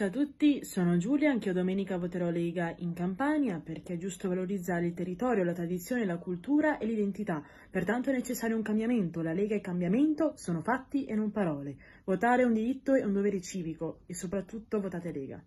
Ciao a tutti, sono Giulia, anch'io domenica voterò Lega in Campania perché è giusto valorizzare il territorio, la tradizione, la cultura e l'identità. Pertanto è necessario un cambiamento, la Lega e il cambiamento sono fatti e non parole. Votare è un diritto e un dovere civico e soprattutto votate Lega.